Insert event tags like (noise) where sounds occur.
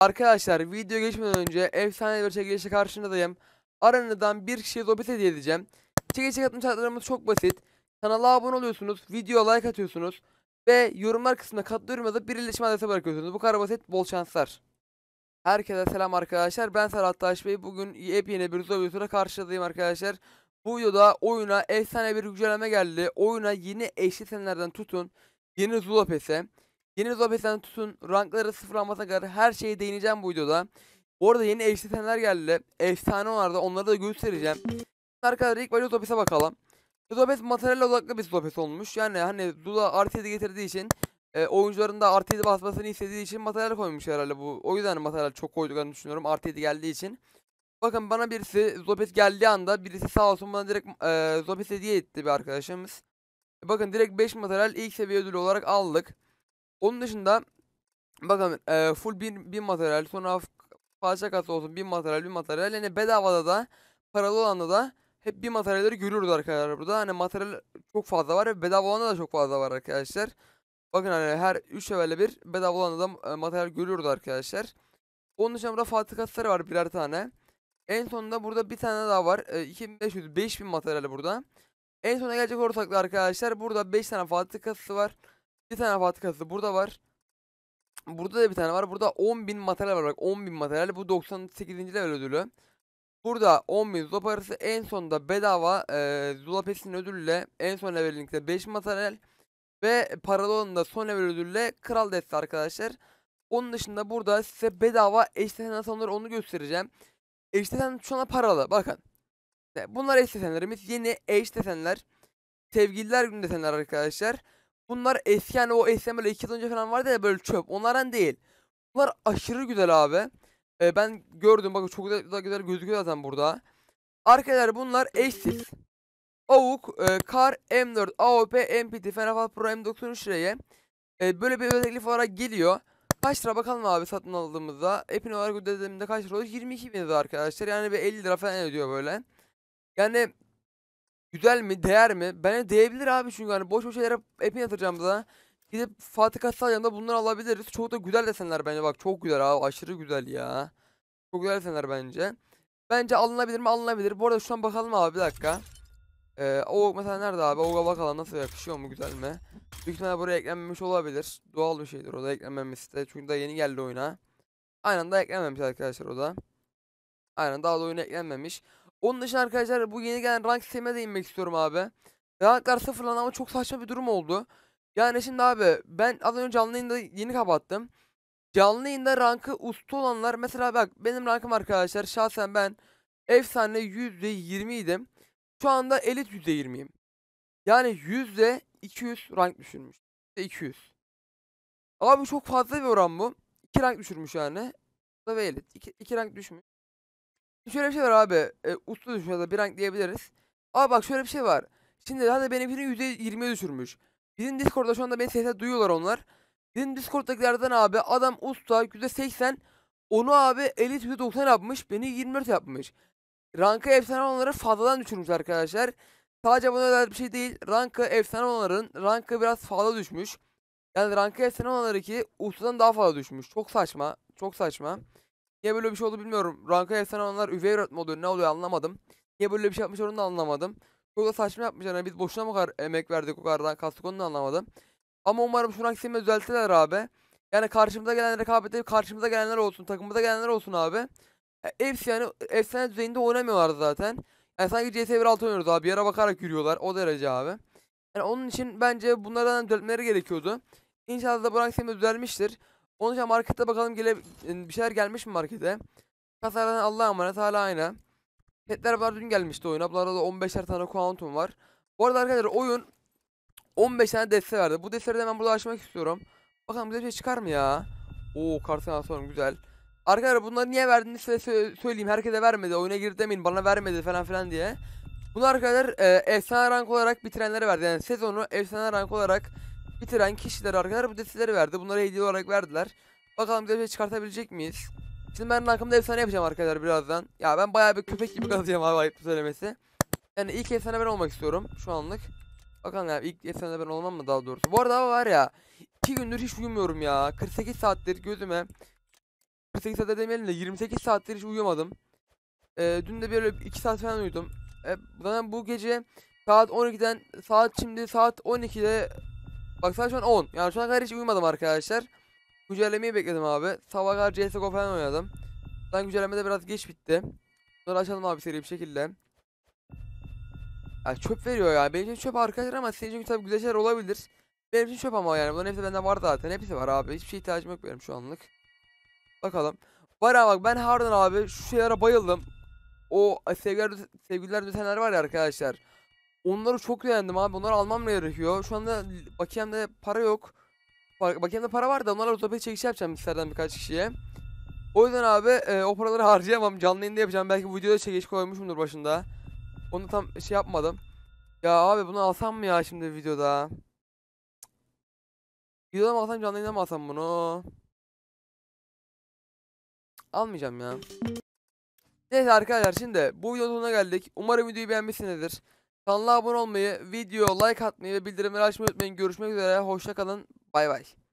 Arkadaşlar video geçmeden önce efsane bir çekilişe karşınızdayım. Aranızdan bir kişiye sohbet hediye edeceğim. Çekilişe katılım şartlarımız çok basit. Kanala abone oluyorsunuz, videoya like atıyorsunuz ve yorumlar kısmına katılıyorum da bir iletişim adresi bırakıyorsunuz. Bu kadar basit, bol şanslar. Herkese selam arkadaşlar. Ben Serhat Taş Bey. Bugün yepyeni bir videoda karşıladayım arkadaşlar. Bu videoda oyuna efsane bir güncelleme geldi. Oyuna yeni eşli tutun. Yeni Zulapes'e. Yeni Zobes'ten tutun, rankları sıfırlanmasına kadar her şeyi değineceğim bu videoda. Orada arada yeni efsaneler geldi. Efsane onlarda onları da göstereceğim. Arkadaşlar ilk başta Zobes'e bakalım. Zobes materyal odaklı bir Zobes olmuş. Yani hani Zula artı getirdiği için e, oyuncuların da artı basmasını istediği için materyal koymuş herhalde bu. O yüzden materyal çok koyduklarını düşünüyorum artı geldiği için. Bakın bana birisi Zopes geldiği anda birisi sağ olsun bana direkt e, Zopes hediye etti bir arkadaşımız. E, bakın direkt 5 materyal ilk seviye ödülü olarak aldık. Onun dışında bakın e, full bin bir materyal sonra parça katı olsun bir materyal bir materyal yani bedavada da paralı olanda da hep bir materyalleri görüyoruz arkadaşlar burada. Hani materyal çok fazla var ve bedava olanda da çok fazla var arkadaşlar. Bakın hani her 3 evvelle bir bedava olanda da e, materyal görüyoruz arkadaşlar. Onun dışında burada Fatih Kasları var birer tane. En sonunda burada bir tane daha var. E, 2500 5000 materyali burada. En sona gelecek ortaklı arkadaşlar burada 5 tane Fatih katısı var. Bir tane Fatih kasası burada var. Burada da bir tane var. Burada 10.000 materyal var. Bak 10.000 materyal. Bu 98. level ödülü. Burada 10.000 zula parası. En sonunda bedava e, zula pesinin ödülüyle en son level 5 materyal. Ve paralı olan da son level ödülüyle kral desti arkadaşlar. Onun dışında burada size bedava eşleten atanları onu göstereceğim. Eşleten şu anda paralı. Bakın. Bunlar eş desenlerimiz. Yeni eş desenler. Sevgililer gün desenler arkadaşlar. Bunlar eski yani o eskiden böyle 2 yıl önce falan vardı ya böyle çöp. Onlardan hani değil. Bunlar aşırı güzel abi. Ee, ben gördüm bakın çok güzel, güzel, güzel gözüküyor zaten burada. Arkadaşlar bunlar eşsiz. Avuk, e, Kar, M4, AOP, MPT, Fenerbahçe Pro M93 liraya. E, böyle bir özellik olarak geliyor. Kaç lira bakalım abi satın aldığımızda. Epin olarak ödediğimde kaç lira olur? 22 bin lira arkadaşlar. Yani bir 50 lira falan ödüyor böyle. Yani Güzel mi? Değer mi? Bence değebilir abi çünkü hani boş boş şeylere epin yatıracağım da. Gidip Fatih Kastal'dan yanında bunları alabiliriz. Çok da güzel desenler bence bak. Çok güzel abi. Aşırı güzel ya. Çok güzel desenler bence. Bence alınabilir mi? Alınabilir. Bu arada şuradan bakalım abi bir dakika. Ee, o mesela nerede abi? Oga bakalım nasıl yakışıyor mu güzel mi? Büyük ihtimalle buraya eklenmemiş olabilir. Doğal bir şeydir o da eklenmemesi de. Çünkü daha yeni geldi oyuna. Aynen da eklenmemiş arkadaşlar o da. Aynen daha da oyuna eklenmemiş. Onun dışında arkadaşlar bu yeni gelen rank sistemine de inmek istiyorum abi. Ranklar sıfırlandı ama çok saçma bir durum oldu. Yani şimdi abi ben az önce canlı yayında yeni kapattım. Canlı yayında rankı usta olanlar mesela bak benim rankım arkadaşlar şahsen ben efsane %20 idim. Şu anda elit %20'yim. Yani %200 rank düşürmüş. %200. Abi çok fazla bir oran bu. 2 rank düşürmüş yani. Da ve elit. 2 rank düşmüş. Şöyle bir şey var abi. E, uslu düşmüyor bir rank diyebiliriz. Ama bak şöyle bir şey var. Şimdi daha da benimkini %20'ye düşürmüş. Bizim Discord'da şu anda beni sesle duyuyorlar onlar. Bizim Discord'dakilerden abi adam usta %80 onu abi elit %90 yapmış. Beni 24 yapmış. Rankı efsane olanları fazladan düşürmüş arkadaşlar. Sadece buna özel bir şey değil. Rankı efsane olanların rankı biraz fazla düşmüş. Yani rankı efsane olanları ki ustadan daha fazla düşmüş. Çok saçma. Çok saçma. Niye böyle bir şey oldu bilmiyorum. Ranka efsane olanlar üvey öğretmen oluyor. Ne oluyor anlamadım. Niye böyle bir şey yapmış onu da anlamadım. Çok da saçma yapmışlar. Yani biz boşuna mı kadar emek verdik o kadar kastık onu da anlamadım. Ama umarım şu rank sistemi düzeltirler abi. Yani karşımıza gelen rekabette karşımıza gelenler olsun. Takımımıza gelenler olsun abi. Yani e, hepsi yani efsane düzeyinde oynamıyorlar zaten. Yani sanki CS 1.6 oynuyoruz abi. Yara bakarak yürüyorlar. O derece abi. Yani onun için bence bunlardan düzeltmeleri gerekiyordu. İnşallah da bu rank sistemi düzelmiştir. Onun için markete bakalım gele ıı, bir şeyler gelmiş mi markete? Kasardan Allah'a emanet hala aynı. Petler var dün gelmişti oyuna. Bunlarda da 15'er tane kuantum var. Bu arada arkadaşlar oyun 15 tane deste verdi. Bu desteleri de ben burada açmak istiyorum. Bakalım bize bir şey çıkar mı ya? Oo kartın son güzel. Arkadaşlar bunları niye verdiğini size söyleyeyim. Herkese vermedi. Oyuna girdi demeyin. Bana vermedi falan filan diye. Bunu arkadaşlar e, efsane rank olarak bitirenlere verdi. Yani sezonu efsane rank olarak bitiren kişiler arkadaşlar bu destileri verdi. Bunları hediye olarak verdiler. Bakalım bize bir şey çıkartabilecek miyiz? Şimdi ben arkamda efsane yapacağım arkadaşlar birazdan. Ya ben bayağı bir köpek gibi kalacağım abi ayıp söylemesi. Yani ilk efsane ben olmak istiyorum şu anlık. Bakalım ya ilk efsane ben olmam mı daha doğrusu. Bu arada var ya 2 gündür hiç uyumuyorum ya. 48 saattir gözüme 48 saat demeyelim de 28 saattir hiç uyuyamadım. Ee, dün de böyle 2 saat falan uyudum. Ee, zaten bu gece saat 12'den saat şimdi saat 12'de Bak saat şu an 10. Yani şu an kadar hiç uyumadım arkadaşlar. Güncellemeyi bekledim abi. Sabah kadar CSGO falan oynadım. Ben güncellemede biraz geç bitti. Bunları açalım abi seri bir şekilde. Ya çöp veriyor ya. Benim için çöp arkadaşlar ama senin için tabii güzel şeyler olabilir. Benim için çöp ama yani. Bunların hepsi bende var zaten. Hepsi var abi. Hiçbir şey ihtiyacım yok benim şu anlık. Bakalım. Var ya bak ben harbiden abi şu şeylere bayıldım. O sevgiler, sevgililer düzenler var ya arkadaşlar. Onları çok beğendim abi. Onları almam gerekiyor. Şu anda bakiyemde para yok. Bakiyemde para var da onlarla otopet çekişi yapacağım mikserden birkaç kişiye. O yüzden abi e, o paraları (laughs) harcayamam. Canlı yayında yapacağım. Belki videoda çekiş koymuşumdur başında. Onu tam şey yapmadım. Ya abi bunu alsam mı ya şimdi videoda? Videoda mı alsam canlı yayında mı alsam bunu? Almayacağım ya. Neyse arkadaşlar şimdi bu videonun sonuna geldik. Umarım videoyu beğenmişsinizdir. Kanala abone olmayı, video like atmayı ve bildirimleri açmayı unutmayın. Görüşmek üzere. Hoşça kalın. Bay bay.